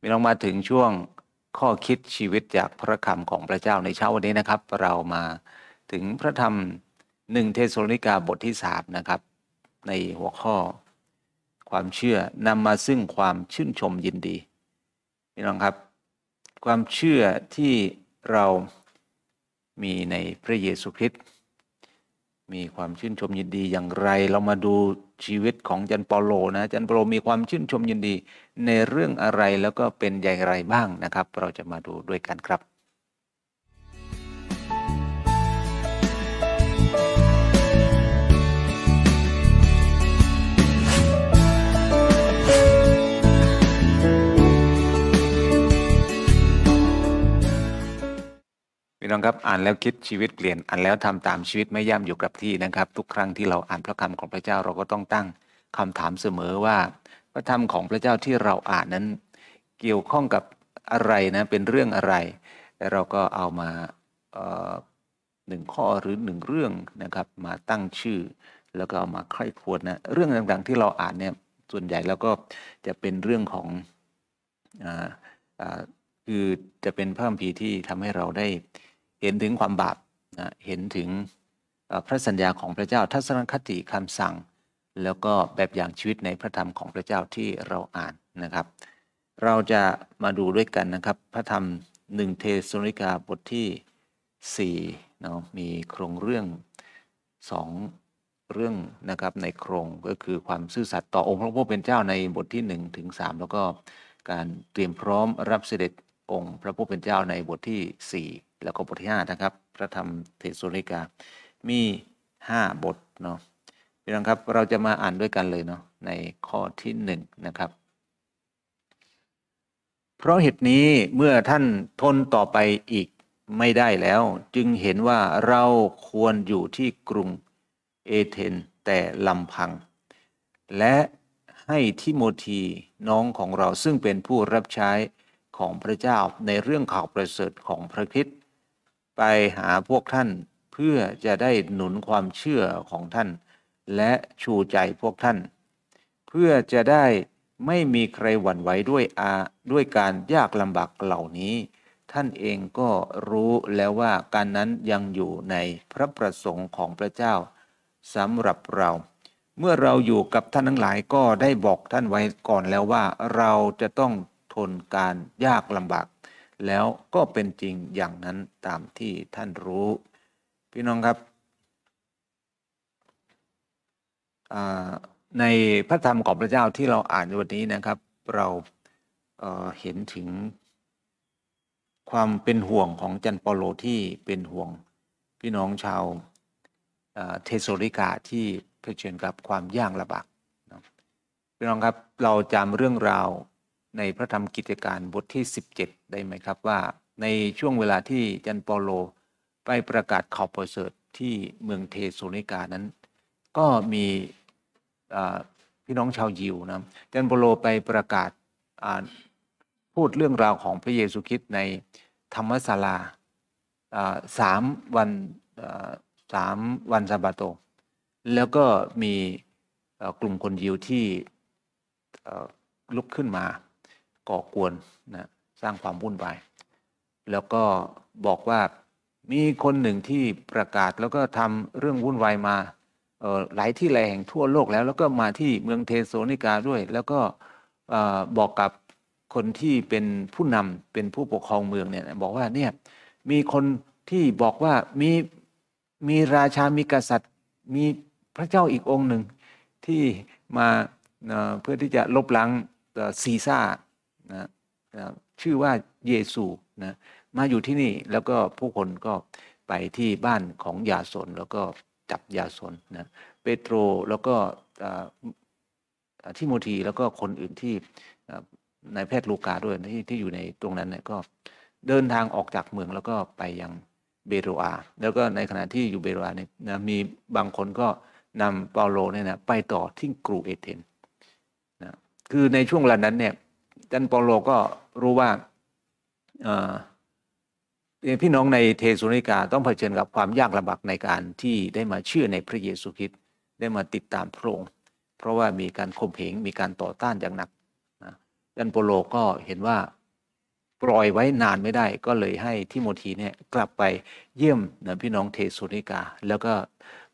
มีลองมาถึงช่วงข้อคิดชีวิต จากพระคำของพระเจ้าในเช้าวันนี้นะครับ เรามาถึงพระธรรมหนึ่งเทสโลนิกาบทที่สามนะครับ ในหัวข้อความเชื่อนำมาซึ่งความชื่นชมยินดีมี่น้องครับ ความเชื่อที่เรามีในพระเยซูคริสต์มีความชื่นชมยินดีอย่างไรเรามาดูชีวิตของจันเปาโล นะจันเปาโลมีความชื่นชมยินดี ในเรื่องอะไรแล้วก็เป็นอย่างไรบ้างนะครับเราจะมาดูด้วยกันครับน้องครับอ่านแล้วคิดชีวิตเปลี่ยนอ่านแล้วทำตามชีวิตไม่ย่ำอยู่กับที่นะครับทุกครั้งที่เราอ่านพระคำของพระเจ้าเราก็ต้องตั้งคำถามเสมอว่า พระธรรมของพระเจ้าที่เราอ่านนั้น เกี่ยวข้องกับอะไรนะเป็นเรื่องอะไรแ้วเราก็เอามาหนึ่งข้อหรือหนึ่งเรื่องนะครับมาตั้งชื่อแล้วก็เอามาไขขควรนะเรื่องต่างๆ ที่เราอ่านเนี่ย ส่วนใหญ่แล้วก็จะเป็นเรื่องของอาคือจะเป็นพระคัมภีร์ที่ทำให้เราได้เห็นถึงความ บาปนะ เห็นถึงพระสัญญา ของพระเจ้าทัศนคติคำสั่ง แล้วก็แบบอย่างชีวิตในพระธรรมของพระเจ้าที่เราอ่านนะครับ เราจะมาดูด้วยกันนะครับพระธรรมหนึ่งเทสนิกาบทที่4เนาะมีโครงเรื่อง2เรื่องนะ ครับในโครงก็คือความซื่อสัตย์ต่อองค์พระผู้เป็นเจ้าในบทที่1ถึง3แล้วก็การเตรียมพร้อมรับเสด็จองค์พระผู้เป็นเจ้าในบทที่ 4แล้วก็บทที่ 5 นะครับ พระธรรม เทศนิกา มี 5 บทเนาะพี่น้องครับ เราจะมาอ่านด้วยกันเลย เนาะในข้อที่ 1 นะครับ เพราะเหตุนี้เมื่อท่านทนต่อไปอีกไม่ได้แล้ว จึงเห็นว่าเราควรอยู่ที่กรุง เอเธนแต่ลำพัง และให้ ทิโมธีน้องของเราซึ่งเป็นผู้รับใช้ของพระเจ้าในเรื่องข่าวประเสริฐของพระคิดไปหาพวกท่านเพื่อจะได้หนุนความเชื่อของท่านและชูใจพวกท่าน เพื่อจะได้ไม่มีใครหวั่นไหวด้วยอา ด้วยการยากลำบากเหล่านี้ ท่านเองก็รู้แล้วว่าการนั้นยังอยู่ในพระประสงค์ของพระเจ้าสำหรับเราเมื่อเราอยู่กับท่านทั้งหลายก็ได้บอกท่านไว้ก่อนแล้วว่าเราจะต้องทนการยากลำบากแล้วก็เป็นจริงอย่างนั้นตามที่ท่านรู้พี่น้องครับในพระธรรมของพระเจ้าที่เราอ่านในวันนี้นะครับ เราเเห็นถึงความเป็นห่วงของจันปโลที่เป็นห่วง พี่น้องชาวเทสโซริกาที่เผชิญกับความยากลำบากพี่น้องครับเราจำเรื่องราวในพระธรรมกิจการบทที่ 17 ได้ไหมครับ ว่าในช่วงเวลาที่จันเปาโลไปประกาศข่าวประเสริฐที่เมืองเทสโซนิกานั้น ก็มีพี่น้องชาว ยิว นะจันเปาโลไปประกาศพูดเรื่องราวของพระเยซูคริสต์ในธรรมศาลาสามวันสามวันซาบาโต แล้วก็มีกลุ่มคนยิวที่ลุกขึ้นมาก่อกวนนะสร้างความวุ่นวายแล้วก็บอกว่ามีคนหนึ่งที่ประกาศแล้วก็ทำเรื่องวุ่นวายมา หลายที่หลายแห่งทั่วโลกแล้ว แล้วก็มาที่เมืองเทโซนิกาด้วย แล้วก็บอกกับคนที่เป็นผู้นำเป็นผู้ปกครองเมืองเนี่ยบอกว่าเนี่ยมีคนที่บอกว่า มีมีราชามีกษัตริย์มีพระเจ้าอีกองค์หนึ่งที่มาเพื่อที่จะลบล้างซีซ่านะชื่อว่าเยซูนะมาอยู่ที่นี่ แล้วก็ผู้คนก็ไปที่บ้านของยาสนแล้วก็จับยาสนนะเปโตรแล้วก็ทิโมธีแล้วก็คนอื่นที่นายแพทย์ลูกาด้วยที่ที่อยู่ในตรงนั้นเนี่ยก็เดินทางออกจากเมืองแล้วก็ไปยังเบโรอาแล้วก็ในขณะที่อยู่เบโรอาเนี่ยนะมีบางคนก็นำเปาโลเนี่ยนะไปต่อที่กรูเอเธนนะคือในช่วงเวลานั้นเนี่ยจันปปโลก็รู้ว่าพี่น้องในเทสุนิกา ต้องเผชิญกับความยากลำบากในการที่ได้มาเชื่อในพระเยซูคริสต์ได้มาติดตามพระองค์เพราะว่ามีการข่มเหงมีการต่อต้านอย่างหนักจันโปโลก็เห็นว่าปล่อยไว้นานไม่ได้ ก็เลยให้ทิโมธีเนี่ยกลับไปเยี่ยมนะพี่น้องเทสุนิกา แล้วก็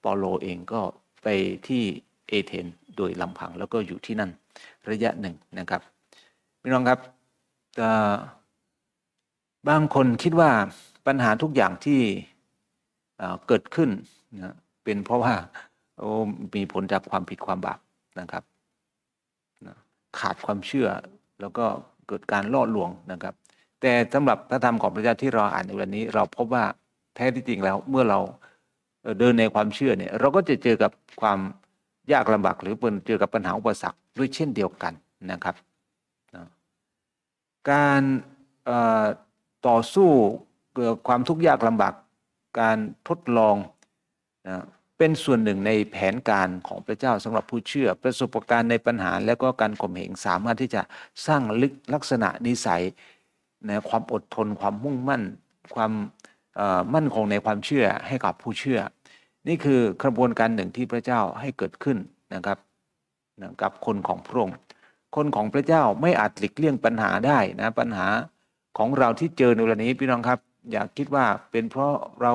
ปอโลเองก็ไปที่เอเธนโดยลำพังแล้วก็อยู่ที่นั่นระยะหนึ่งนะครับพี่น้องครับบางคนคิดว่าปัญหาทุกอย่างที่เกิดขึ้นนะเป็นเพราะว่าโอ้มีผลจากความผิดความบาปนะครับนะขาดความเชื่อแล้วก็เกิดการล่อลวงนะครับ แต่ สำหรับพระธรรมของพระเจ้าที่เราอ่านในวันนี้ เราพบว่าแท้ที่จริง แล้วเมื่อเราเดินในความเชื่อเนี่ยเราก็จะเจอกับความยากลำบากหรือเจอกับปัญหาอุปสรรคด้วยเช่นเดียวกันนะครับการต่อสู้เกิดความทุกข์ยากลำบากการทดลองนะเป็นส่วนหนึ่งในแผนการของพระเจ้าสำหรับผู้เชื่อ ประสบการณ์ในปัญหา และก็การข่มเหงสามารถที่จะสร้างลึกลักษณะนิสัยในความอดทนความมุ่งมั่น ความมั่นคงในความเชื่อให้กับผู้เชื่อ นี่คือกระบวนการหนึ่งที่พระเจ้าให้เกิดขึ้นนะครับนะกับคนของพระองค์คนของพระเจ้าไม่ อาจหลีกเลี่ยงปัญหาได้ นะปัญหาของเราที่เจอในวันนี้พี่น้องครับ อย่าคิดว่าเป็นเพราะเรา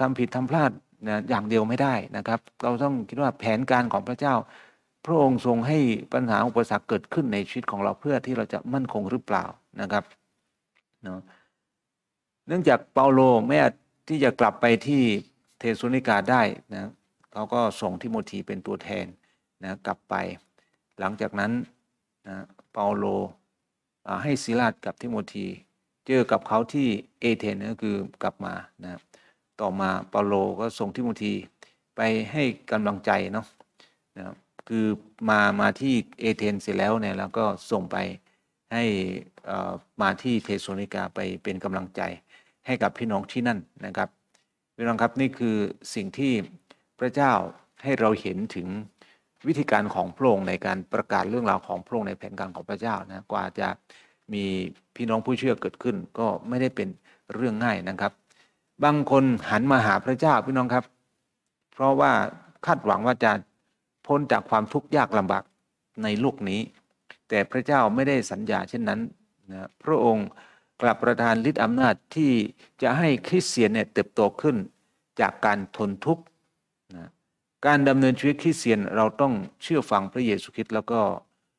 ทำผิดทำพลาดนะอย่างเดียวไม่ได้นะครับ เราต้องคิดว่าแผนการของพระเจ้า พระองค์ทรงให้ปัญหาอุปสรรคเกิดขึ้นในชีวิตของเราเพื่อที่เราจะมั่นคงหรือเปล่านะครับ เนาะเนื่องจากเปาโลไม่อาจที่จะกลับไปที่เทสุนิกาได้นะเขาก็ส่งทิโมธีเป็นตัวแทนนะกลับไปหลังจากนั้นนะเปาโลให้ซิลาดกับทิโมธีเจอกับ เขา ที่เอเธนก็คือกลับมานะต่อมาเปาโลก็ส่งทิโมธีไปให้กำลังใจเนาะนะคือมามาที่เอเธนเสร็จแล้วเนี่ยแล้วก็ส่งไปให้มาที่เทสโซนิกาไปเป็นกำลังใจให้กับพี่น้องที่นั่นนะครับพี่น้องครับนี่คือสิ่งที่พระเจ้าให้เราเห็นถึงวิธีการของพระองค์ในการประกาศเรื่องราวของพระองค์ในแผนการของพระเจ้านะกว่าจะมีพี่น้องผู้เชื่อเกิดขึ้น ก็ไม่ได้เป็นเรื่องง่ายนะครับ บางคนหันมาหาพระเจ้าพี่น้องครับ เพราะว่าคาดหวังว่าจะพ้นจากความทุกข์ยากลำบากในโลกนี้ แต่พระเจ้าไม่ได้สัญญา เช่นนั้นนะพระองค์กลับประทานฤทธิ์อำนาจที่จะให้คริสเตียนเนี่ยเติบโตขึ้นจากการทนทุกข์นะการดำเนินชีวิตคริสเตียน เราต้องเชื่อฟังพระเยซูคริสต์แล้วก็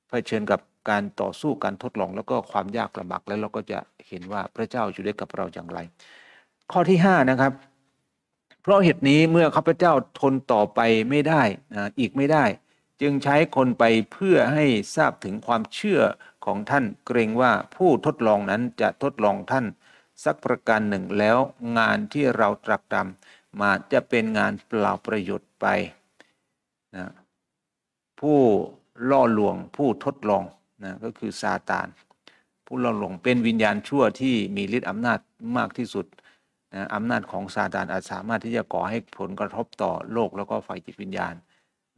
เผชิญกับการต่อสู้การทดลองแล้วก็ความยากลำบาก แล้วเราก็จะเห็นว่าพระเจ้าอยู่ด้วยกับเราอย่างไร ข้อที่5นะครับ เพราะเหตุนี้เมื่อข้าพเจ้าทนต่อไปไม่ได้อีกไม่ได้ จึงใช้คนไปเพื่อให้ทราบถึงความเชื่อของท่านเกรงว่าผู้ทดลองนั้นจะทดลองท่านสักประการหนึ่งแล้วงานที่เราตรักตรำมา จะเป็นงาน เปล่าประโยชน์ไปนะผู้ล่อลวงผู้ทดลอง นะ ก็คือซาตาน ผู้ล่อลวงเป็นวิญญาณชั่วที่มีฤทธิ์อำนาจมากที่สุดนะอำนาจของซาตานอาจสามารถที่จะก่อให้ผลกระทบต่อโลกแล้ว ก็ ฝ่ายจิตวิญญาณ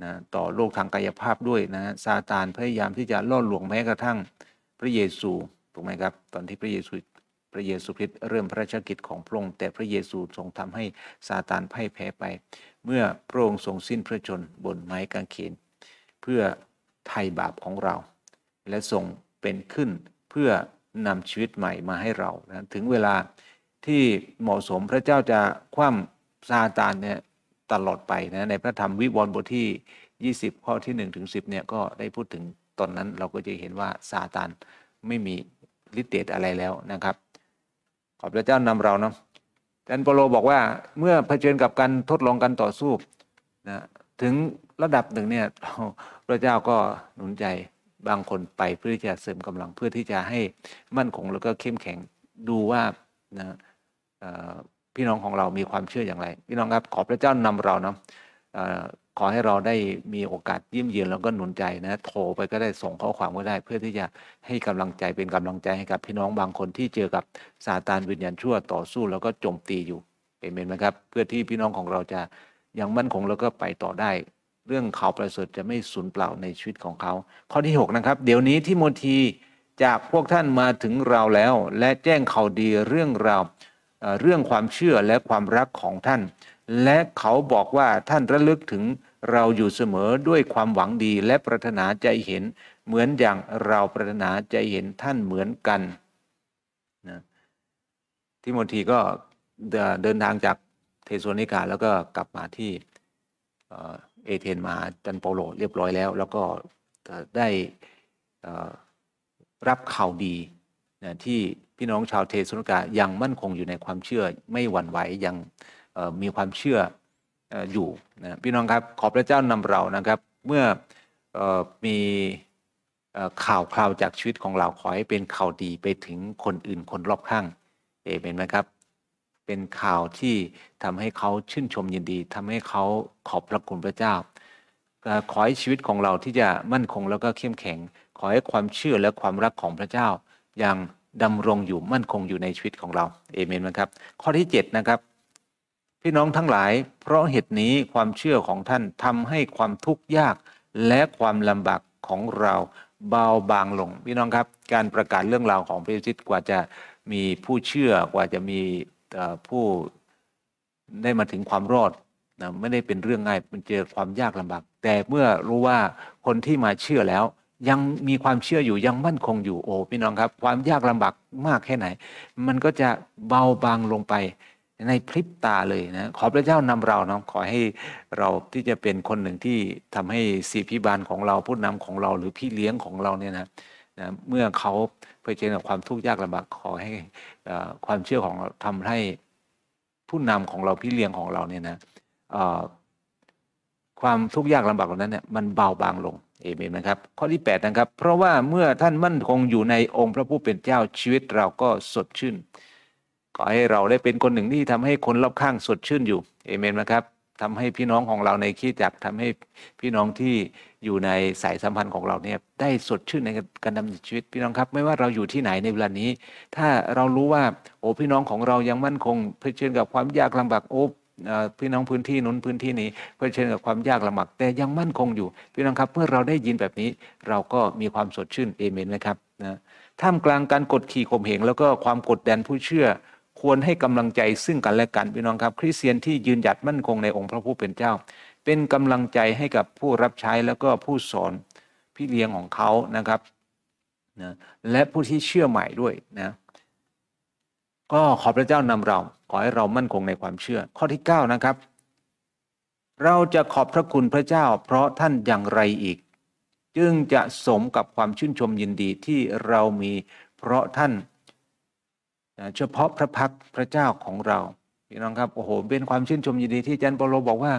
นะต่อโลกทางกายภาพด้วยนะซาตานพยายามที่จะล่อลวงแม้กระทั่งพระเยซูถูกไหมครับตอนที่พระเยซูพระเยซูคริสต์เริ่มพระราชกิจของ พระองค์แต่พระเยซูทรงทำให้ซาตานพ่ายแพ้ไป เมื่อพระองค์ทรงสิ้น พระชน บน ไม้กางเขน เพื่อไถ่บาปของเรา และทรงเป็นขึ้นเพื่อนำชีวิตใหม่มาให้เรา นะ ถึงเวลาที่เหมาะสมพระเจ้าจะคว่ำซาตานเนี่ยตลอดไป นะ ในพระธรรมวิวรณ์บทที่ 20ข้อที่1ถึง10เนี่ยก็ได้พูดถึงตอนนั้นเราก็จะเห็นว่าซาตานไม่มีฤทธิ์เดชอะไรแล้วนะครับขอพระเจ้านำเราเนาะแต่ปโลบอกว่าเมื่อเผชิญกับการทดลองการต่อสู้นะถึงระดับหนึ่งเนี่ย พระเจ้าก็หนุนใจบางคนไปเพื่อที่จะเสริมกำลังเพื่อที่จะให้มั่นคงแล้วก็เข้มแข็งดูว่านะพี่น้องของเรามีความเชื่ออย่างไร พี่น้องครับขอพระเจ้านำเราเนาะขอให้เราได้มีโอกาสยิ้มเยือนแล้วก็หนุนใจ นะโทรไปก็ได้ส่งข้อความ ก็ได้ เพื่อที่จะให้ กำลังใจเป็น กำลังใจให้กับพี่น้องบางคนที่เจอกับซาตานวิญญาณชั่วต่อสู้แล้วก็โจมตีอยู่เป็นเมนไหมครับ เพื่อที่พี่น้องของเราจะยังมั่นคงแล้วก็ไปต่อได้ เรื่องข่าวประเสริฐจะไม่สูญเปล่าในชีวิตของเขา ข้อที่6นะครับเดี๋ยวนี้ที่โมทีจากพวกท่านมาถึงเราแล้ว และแจ้งข่าวดีเรื่องเราเรื่องความเชื่อและความรักของท่านและเขาบอกว่าท่านระลึกถึงเราอยู่เสมอด้วยความหวังดีและปรารถนาใจเห็นเหมือนอย่างเรา ปรารถนาใจเห็นท่านเหมือนกันนะทิโมธีก็เดินทางจากเทสโวนิกาแล้วก็กลับมาที่เอเธนมาจันโปโลเรียบร้อยแล้ว แล้วก็ได้รับข่าวดีนะที่พี่น้องชาวเทสโวนิกายังมั่นคงอยู่ในความเชื่อไม่หวั่นไหวยังมีความเชื่ออยู่นะพี่น้องครับขอบพระเจ้านำเรานะครับ เมื่ออมีข่าวคราวจากชีวิตของเรา ขอให้เป็นข่าวดีไปถึงคนอื่นคนรอบข้างเอเมนไหมครับเป็นข่าวที่ทำให้เขาชื่นชมยินดี ทำให้เขาขอบพระคุณพระเจ้าขอให้ชีวิตของเราที่จะมั่นคงแล้วก็เข้มแข็ง ขอให้ความเชื่อและความรักของพระเจ้า ยังดำรงอยู่มั่นคงอยู่ในชีวิตของเราเอเมนไหมครับ ข้อที่ 7 นะครับพี่น้องทั้งหลาย เพราะเหตุนี้ความเชื่อของท่านทำให้ความทุกข์ยากและความลำบากของเราเบาบางลง พี่น้องครับการประกาศเรื่องราวของพระเยซูกว่าจะมีผู้เชื่อกว่าจะมีผู้ได้มาถึงความรอดนะไม่ได้เป็นเรื่องง่ายมันเจอความยากลำบากแต่เมื่อรู้ว่าคนที่มาเชื่อแล้ว ยังมีความเชื่ออยู่ยังมั่นคงอยู่โอ้พี่น้องครับ ความยากลำบากมากแค่ไหน มันก็จะเบาบางลงไปในพริบตาเลยนะ ขอพระเจ้านำเราเนาะขอให้เราที่จะเป็นคนหนึ่งที่ทำให้สีพิบาลของเราผู้นำของเรา หรือพี่เลี้ยงของเราเนี่ยนะนะเมื่อเขาเผชิญกับความทุกข์ยากลำบากขอให้ความเชื่อของเราทำให้ผู้นำของเราพี่เลี้ยงของเราเนี่ยนะความทุกข์ยากลำบากเหล่านั้นเนี่ยมันเบาบางลงเอเมนนะครับ ข้อที่8นะครับเพราะว่าเมื่อท่านมั่นคงอยู่ในองค์พระผู้เป็นเจ้าชีวิตเราก็สดชื่นขอให้เราได้เป็นคนหนึ่งที่ทำให้คนรอบข้าง สดชื่นอยู่เอเมนนะครับทำให้พี่น้องของเราในขีดจักทำให้พี่น้องที่อยู่ใน สายสัมพันธ์ของเราเนี่ยได้สดชื่นในการดำเนินชีวิตพี่น้องครับไม่ว่าเราอยู่ที่ไหนในเวลานี้ ถ้าเรารู้ว่าโอ้พี่น้องของเรายังมั่นคงเผชิญกับความยากลำบากโอ้พี่น้องพื้นที่นู้นพื้นที่นี้เผชิญกับความยากลำบากแต่ยังมั่นคงอยู่พี่น้องครับเมื่อเราได้ยินแบบนี้เราก็มีความสดชื่นเอเมนนะครับนะท่ามกลางการกดขี่ข่มเหงแล้วก็ความกดดันผู้เชื่อควรให้กำลังใจซึ่งกันและกันพี่น้องครับ คริสเตียนที่ยืนหยัดมั่นคงในองค์พระผู้เป็นเจ้า เป็นกำลังใจให้กับผู้รับใช้แล้วก็ผู้สอนพี่เลี้ยงของเขานะครับนะและผู้ที่เชื่อใหม่ด้วยนะก็ขอพระเจ้านำเรา ขอให้เรามั่นคงในความเชื่อ ข้อที่9นะครับเราจะขอบพระคุณพระเจ้าเพราะท่านอย่างไรอีก จึงจะสมกับความชื่นชมยินดีที่เรามีเพราะท่านเฉพาะพระพักพระเจ้าของเราพี่น้องครับโอ้โหเป็นความชื่นชมยินดีที่จันเปโลบอกว่า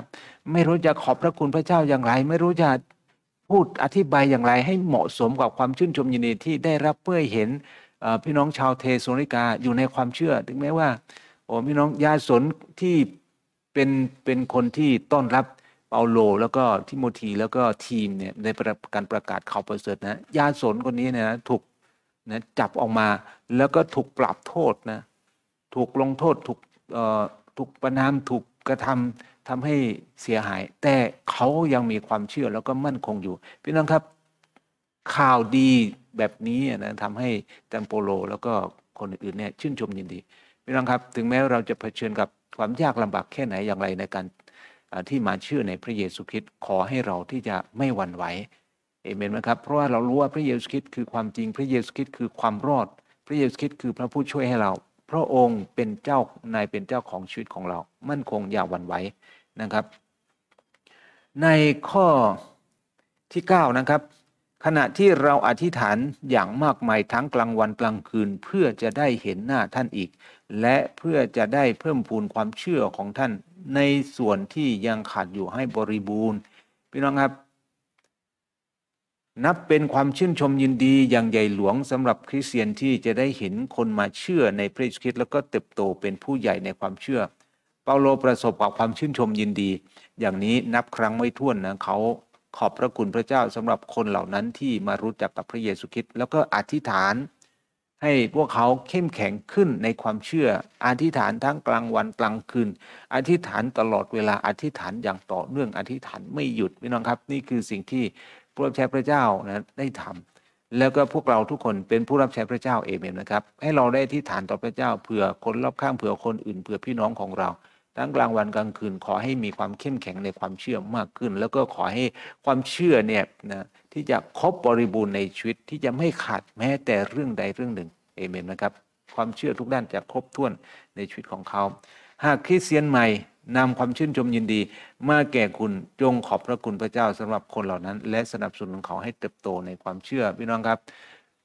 ไม่รู้จะขอบพระคุณพระเจ้าอย่างไร ไม่รู้จะพูดอธิบายอย่างไร ให้เหมาะสมกับความชื่นชมยินดีที่ได้รับเพื่อเห็นพี่น้องชาวเทสโนิกาอยู่ในความเชื่อ ถึงแม้ว่าโอ้พี่น้องยาสนที่เป็นเป็นคนที่ต้อนรับเปาโล แล้วก็ทิโมธีแล้วก็ทีมเนี่ยในการประกาศข่าวประเสริฐนะยาสนคนนี้เนี่ยนะถูกนะจับออกมาแล้วก็ถูกปรับโทษนะ ถูกลงโทษถูกถูกประนามถูกกระทำทำให้เสียหายแต่เขายังมีความเชื่อแล้วก็มั่นคงอยู่พี่น้องครับข่าวดีแบบนี้นะทำให้แตงโปโล แล้วก็คนอื่นเนี่ย ชื่นชมยินดีพี่น้องครับถึงแม้เราจะเผชิญกับความยากลำบากแค่ไหนอย่างไรในการ ที่มาเชื่อใน พระเยซูคริสต์ขอให้เราที่จะไม่หวั่นไหวเอเมนไหมครับ เพราะว่าเรารู้ว่าพระเยซูคริสต์คือความจริง พระเยซูคริสต์คือความรอด พระเยซูคริสต์คือพระผู้ช่วยให้เรา พระองค์เป็นเจ้า นายเป็นเจ้าของชีวิตของเรา มั่นคงอย่าหวั่นไหวนะครับ ในข้อที่9นะครับขณะที่เราอธิษฐานอย่างมากมายทั้งกลางวันกลางคืน เพื่อจะได้เห็นหน้าท่านอีก และเพื่อจะได้เพิ่มพูนความเชื่อของท่าน ในส่วนที่ยังขาดอยู่ให้บริบูรณ์พี่น้องครับนับเป็นความชื่นชมยินดีอย่างใหญ่หลวงสำหรับคริสเตียนที่จะได้เห็นคนมาเชื่อในพระเยซูคริสต์แล้วก็เติบโตเป็นผู้ใหญ่ในความเชื่อ เปาโลประสบกับความชื่นชมยินดี อย่างนี้นับครั้งไม่ถ้วนนะเขา ขอบพระคุณพระเจ้าสำหรับคนเหล่านั้นที่มารู้จักกับพระเยซูคริสต์แล้วก็อธิษฐาน ให้พวกเขาเข้มแข็งขึ้นในความเชื่ออธิษฐานทั้งกลางวันกลางคืนอธิษฐานตลอดเวลาอธิษฐานอย่างต่อเนื่องอธิษฐานไม่หยุดพี่น้องครับ นี่คือสิ่งที่ผู้รับใช้พระเจ้านะได้ทำแล้วก็พวกเราทุกคนเป็นผู้รับใช้พระเจ้าเอเมนนะครับ ให้เราได้ที่ฐานต่อพระเจ้าเผื่อคนรอบข้างเผื่อคนอื่นเผื่อพี่น้องของเราทั้งกลางวันกลาง คืน ขอให้มีความเข้มแข็งในความเชื่อมากขึ้น แล้วก็ขอให้ความเชื่อ เนี่ยนะ ที่จะครบบริบูรณ์ในชีวิตที่จะไม่ ขาด แม้แต่เรื่องใดเรื่องหนึ่งเอเมนนะครับ ความเชื่อทุกด้านจะครบถ้วนในชีวิตของเขาหากคริสเตียนใหม่นำความชื่นชมยินดี มาแก่คุณจงขอบพระคุณพระเจ้าสำหรับคนเหล่านั้น และสนับสนุนเขาให้เติบโตในความเชื่อ พี่น้องครับ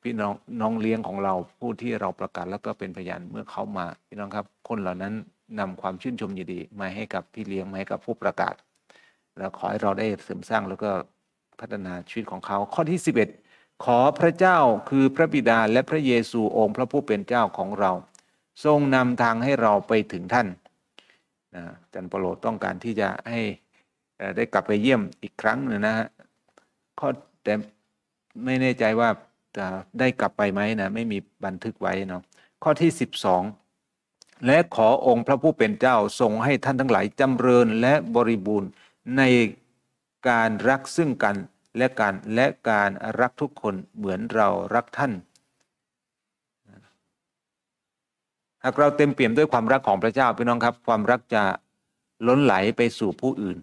พี่น้องน้องเลี้ยงของเราผู้ที่เราประกาศ แล้วก็เป็นพยานเมื่อเขามา พี่น้องครับคนเหล่านั้นนำความชื่นชมยินดี มาให้กับพี่เลี้ยงมาให้กับผู้ประกาศแล้วขอให้เราได้เสริมสร้างแล้วก็พัฒนาชีวิตของเขาข้อที่ 11 ขอพระเจ้าคือพระบิดา และพระเยซูองค์ พระผู้เป็นเจ้าของเรา ทรงนำทางให้เราไปถึงท่านจันปโลต้องการที่จะให้ได้กลับไปเยี่ยมอีกครั้งนะฮะข้อแต่ไม่แน่ใจว่าจะได้กลับไปไหมนะไม่มีบันทึกไว้เนาะข้อที่ 12 และขอองค์พระผู้เป็นเจ้าทรงให้ท่านทั้งหลายจำเริญและบริบูรณ์ในการรักซึ่งกันและการและการรักทุกคนเหมือนเรารักท่านากเราเต็มเปี่ยมด้วยความรักของพระเจ้าพี่น้องครับความรักจะล้นไหลไปสู่ผู้อื่น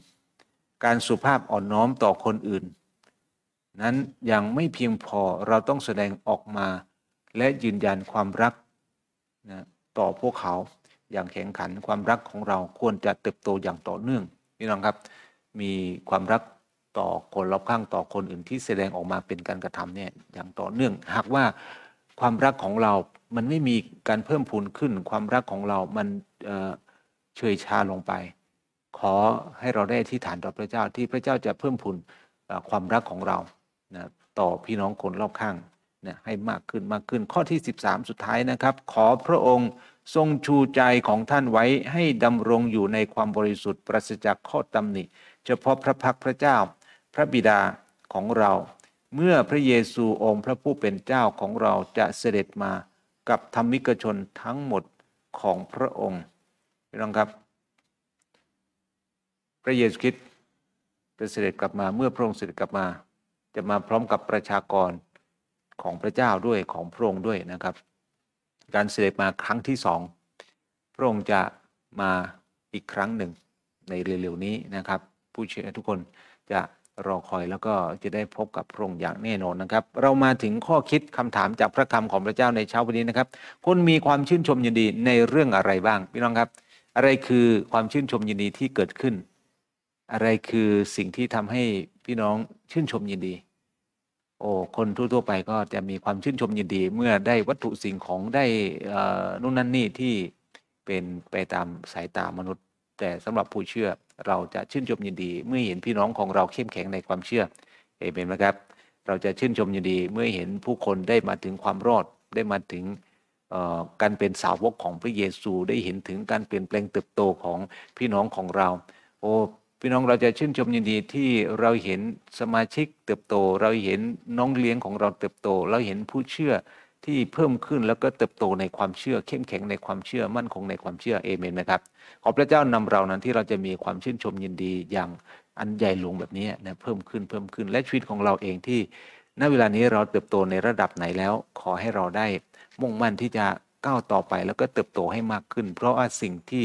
การสุภาพอ่อนน้อมต่อคนอื่น นั้นยังไม่เพียงพอเราต้องแสดงออกมาและยืนยันความรักนะต่อพวกเขาอย่างแข็งขันความรักของเราควรจะเติบโตอย่างต่อเนื่องพี่น้องครับมีความรักต่อคนรอบข้างต่อคนอื่นที่แสดงออกมาเป็นการกระทำเนี่ยอย่างต่อเนื่อง หากว่าความรักของเรามันไม่มีการเพิ่มพูนขึ้นความรักของเรา มันเฉยชาลงไป ขอให้เราได้ที่ฐานต่อพระเจ้าที่พระเจ้าจะเพิ่มพูนความรักของเรานะต่อพี่น้องคนรอบข้างนะให้มากขึ้นมากขึ้นข้อที่ 13 สุดท้ายนะครับ ขอพระองค์ทรงชูใจของท่านไว้ให้ดำรงอยู่ในความบริสุทธิ์ปราศจากข้อตำหนิเฉพาะพระพักพระเจ้า พระบิดาของเรา เมื่อพระเยซูองค์ พระผู้เป็นเจ้าของเราจะเสด็จมากับธรรมิกชนทั้งหมดของพระองค์พี่น้องครับ พระเยซูคริสต์จะเสด็จกลับมาเมื่อพระองค์เสด็จกลับมา จะมาพร้อมกับประชากรของพระเจ้าด้วยของ พระองค์ด้วยนะครับ การเสด็จมาครั้งที่สองพระองค์จะมาอีกครั้งหนึ่งในเร็วๆนี้นะครับ ผู้เชื่อทุกคนจะรอคอย แล้วก็จะได้พบกับพระองค์อย่างแน่นอนนะครับ เรามาถึงข้อคิดคำถามจาก พระคำของพระเจ้าในเช้าวันนี้นะครับคุณมีความชื่นชมยินดีในเรื่องอะไรบ้าง พี่น้องครับ อะไรคือความชื่นชมยินดีที่เกิดขึ้น อะไรคือสิ่งที่ทำให้พี่น้องชื่นชมยินดี โอ้คนทั่ว ๆไปก็จะมีความชื่นชมยินดี เมื่อได้วัตถุสิ่งของได้นู่นนั่นนี่ที่เป็นไปตามสายตามนุษย์ แต่สำหรับผู้เชื่อเราจะชื่นชมยินดีเมื่อเห็นพี่น้องของเราเข้มแข็งในความเชื่อ เอเมนไหมครับ เราจะชื่นชมยินดีเมื่อเห็นผู้คนได้มาถึงความรอดได้มาถึงการเป็นสาวกของพระเยซูได้เห็นถึงการเปลี่ยนแปลงเติบโตของพี่น้องของเรา โอ้ พี่น้องเราจะชื่นชมยินดีที่เราเห็นสมาชิกเติบโต เราเห็นน้องเลี้ยงของเราเติบโต เราเห็นผู้เชื่อที่เพิ่มขึ้นแล้วก็เติบโตในความเชื่อเข้มแข็งในความเชื่อมั่นคงในความเชื่อเอเมนไหมครับ ขอพระเจ้านำเรานั้นที่เราจะมีความชื่นชมยินดีอย่างอันใหญ่หลวงแบบนี้นะเพิ่มขึ้นเพิ่มขึ้นและชีวิตของเราเองที่ ณเวลานี้เราเติบโตในระดับไหนแล้ว ขอให้เราได้ มุ่งมั่นที่จะก้าวต่อไปแล้วก็เติบโตให้มากขึ้นเพราะว่าสิ่งที่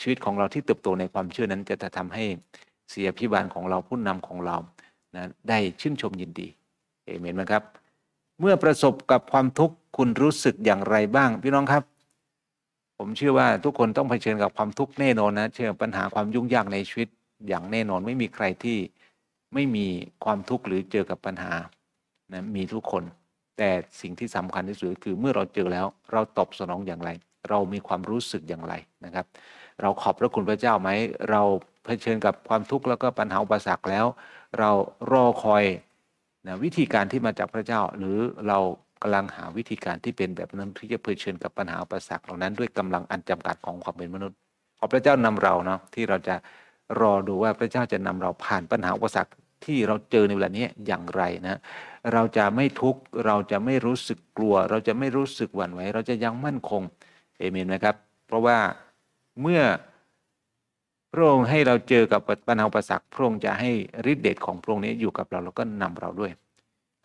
ชีวิตของเราที่เติบโตในความเชื่อนั้นจะทำให้เสียพิบาลของเราผู้นำของเรานะได้ชื่นชมยินดีเอเมนไหมครับเมื่อประสบกับความทุกข์คุณรู้สึกอย่างไรบ้าง พี่น้องครับ ผมเชื่อว่าทุกคนต้องเผชิญกับความทุกข์แน่นอนนะเชื่อปัญหาความยุ่งยาก ในชีวิตอย่างแน่นอนไม่มีใครที่ไม่มีความทุกข์หรือเจอกับปัญหานะมีทุกคน แต่สิ่งที่สำคัญที่สุดคือเมื่อเราเจอแล้ว เราตอบสนองอย่างไร เรามีความรู้สึกอย่างไรนะครับ เราขอบพระคุณพระเจ้าไหมเราเผชิญกับความทุกข์แล้วก็ปัญหาอุปสรรคแล้ว เรารอคอยนะวิธีการที่มาจากพระเจ้าหรือเรากำลังหาวิธีการที่เป็นแบบนั้นที่จะเผชิญกับปัญหาประสักเหล่านั้นด้วยกำลังอันจำกัดของความเป็นมนุษย์ขอพระเจ้านำเราเนาะที่เราจะรอดูว่าพระเจ้าจะนำเราผ่านปัญหาประสักที่เราเจอในเวลานี้อย่างไรนะเราจะไม่ทุกข์เราจะไม่รู้สึกกลัวเราจะไม่รู้สึกหวั่นไหวเราจะยังมั่นคง เอเมนไหมครับ เพราะว่าเมื่อพระองค์ให้เราเจอกับปัญหาอุปสรรคพระองค์จะให้ฤทธิเดชของ พระองค์นี้อยู่กับเรา แล้วก็นำเราด้วย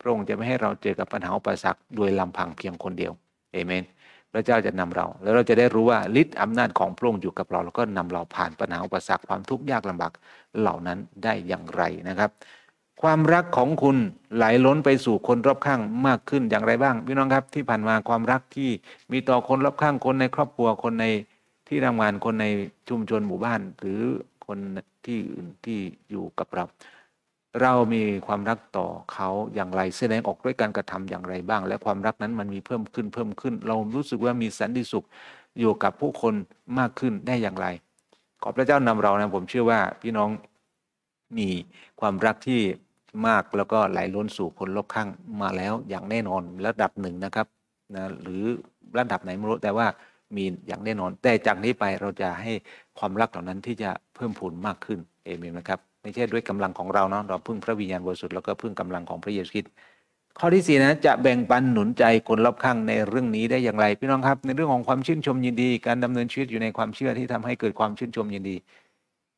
พระองค์จะ ไม่ ให้เราเจอกับปัญหาอุปสรรคโดยลำพังเพียงคนเดียวเอเมนพระเจ้าจะนำเรา แล้วเราจะได้รู้ว่าฤทธิออำนาจของพระองค์อยู่กับเราแล้วก็นำเราผ่านปัญหาอุปสรรคความทุกข์ยากลำบากเหล่านั้นได้อย่างไรนะครับ ความรักของคุณไหลล้นไปสู่คนรอบข้างมากขึ้นอย่างไรบ้างพี่น้องครับที่ผ่านมาความรักที่มีต่อคนรอบข้างคนในครอบครัวคนในที่ทำงานคนในชุมชนหมู่บ้านหรือคนที่อื่นที่อยู่กับเรา เรามีความรักต่อเขาอย่างไรแสดงออกด้วยการกระทำอย่างไรบ้าง และความรักนั้นมันมีเพิ่มขึ้นเพิ่มขึ้น เรารู้สึกว่ามีสันติสุขอยู่กับผู้คนมากขึ้นได้อย่างไร ขอพระเจ้านำเรา นะผมเชื่อว่าพี่น้องมีความรักที่มากแล้วก็ไหลล้นสู่คนรอบข้างมาแล้วอย่างแน่นอนระดับหนึ่งนะครับนะหรือระดับไหนไม่รู้แต่ว่ามีอย่างแน่นอน แต่จากนี้ไปเราจะให้ความรักเหล่านั้นที่จะเพิ่มพูน มากขึ้น เอเมนนะ ครับไม่ใช่ด้วยกำลังของเราเนาะเรา พึ่งพระวิญญาณบริสุทธิ์แล้วก็พึ่งกำลังของพระเยซูคริสต์ข้อที่สี่นะ จะแบ่งปันหนุนใจคนรอบข้างในเรื่องนี้ได้อย่างไรพี่น้องครับในเรื่องของความชื่นชมยินดี การดำเนินชีวิตอยู่ในความเชื่อที่ทำให้เกิดความชื่นชมยินดี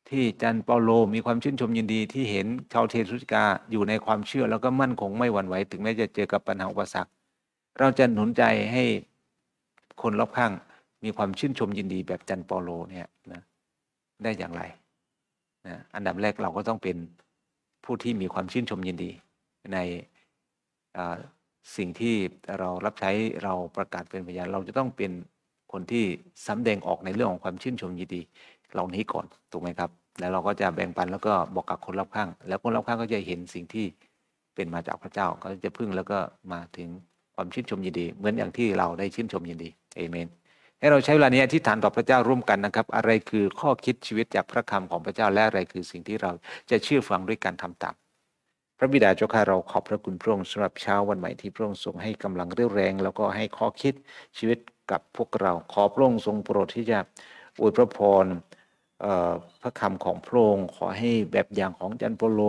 ที่จันเปาโล มีความชื่นชมยินดี ที่เห็นชาวเทสุสกาอยู่ในความเชื่อแล้วก็มั่นคงไม่หวั่นไหว ถึงแม้จะเจอกับปัญหาอุปสรรคเราจะหนุนใจให้คนรอบข้างมีความชื่นชมยินดี แบบจันปอโลเนี่ยนะได้อย่างไรนะอันดับแรกเราก็ต้องเป็นผู้ที่มีความชื่นชมยินดี ในสิ่งที่เรารับใช้เราประกาศเป็นพยานเราจะต้องเป็นคนที่สำแดงออกในเรื่องของความชื่นชมยินดีเหล่านี้ก่อนถูกไหมครับแล้วเราก็จะแบ่งปันแล้วก็บอกกับคนรอบข้าง แล้วคนรอบข้างก็จะเห็นสิ่งที่เป็นมาจากพระเจ้าก็จะพึ่งแล้วก็มาถึงความชื่นชมยินดี เหมือนอย่างที่เราได้ชื่นชมยินดีเอเมนให้เราใช้เวลานี้อธิษฐานต่อพระเจ้าร่วมกันนะครับ อะไรคือข้อคิดชีวิตจากพระคำของพระเจ้าและอะไร คือสิ่งที่เราจะเชื่อฟังด้วยการทำตามพระบิดาเจ้าข้าเราขอบพระคุณพระองค์สำหรับเช้าวันใหม่ที่พระองค์ทรงให้กำลังเรี่ยวแรง แล้วก็ให้ข้อคิดชีวิตกับพวกเราขอพระองค์ทรงโปรดที่จะอวยพระพรพระคำของพระองค์ขอให้แบบอย่างของจันโปโล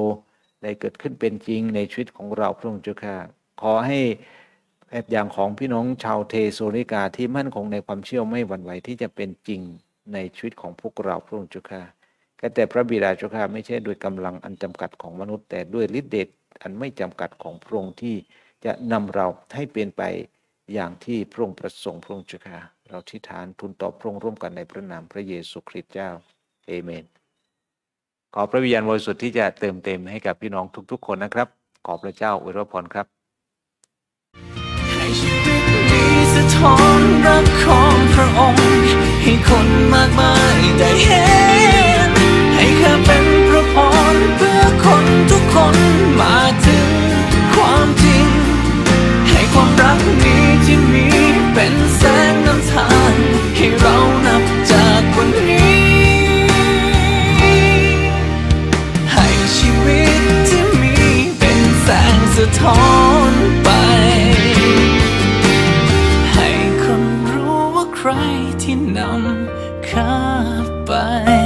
ได้เกิดขึ้นเป็นจริง ในชีวิตของเราพระองค์เจ้าข้าขอให้แอย่างของพี่น้องชาวเทโซนิกาที่มั่นคงในความเชื่อไม่ หวั่นไหวที่จะเป็นจริงในชีวิตของพวกเราพระองค์เจ้าค่ะแต่พระบิดาเจ้าค่ะไม่ใช่ ด้วย กำลังอันจำกัดของมนุษย์แต่ด้วยฤทธิ์เดชอันไม่จำกัดของพระองค์ที่จะนำเราให้เป็นไปอย่างที่พระองค์ประสงค์พระองค์เจ้าค่ะเราทิฏฐานทุนต่อพระองค์ร่วมกันในพระนามพระเยซูคริสต์เจ้าเอเมนขอพระวิญญาณบริสุทธิ์ที่จะเติมเต็มให้กับพี่น้องทุกๆคนนะครับ ขอพระเจ้าอวยพรครับขอรักของพระองค์ให้คนมากมายได้เห็น ให้ข้าเป็นพระพรเพื่อคนทุกคนมาถึงความจริง ให้ความรักนี้ที่มีเป็นแสงนำทางให้เรานับจากวันนี้ ให้ชีวิตที่มีเป็นแสงสะท้อนนำข้าไป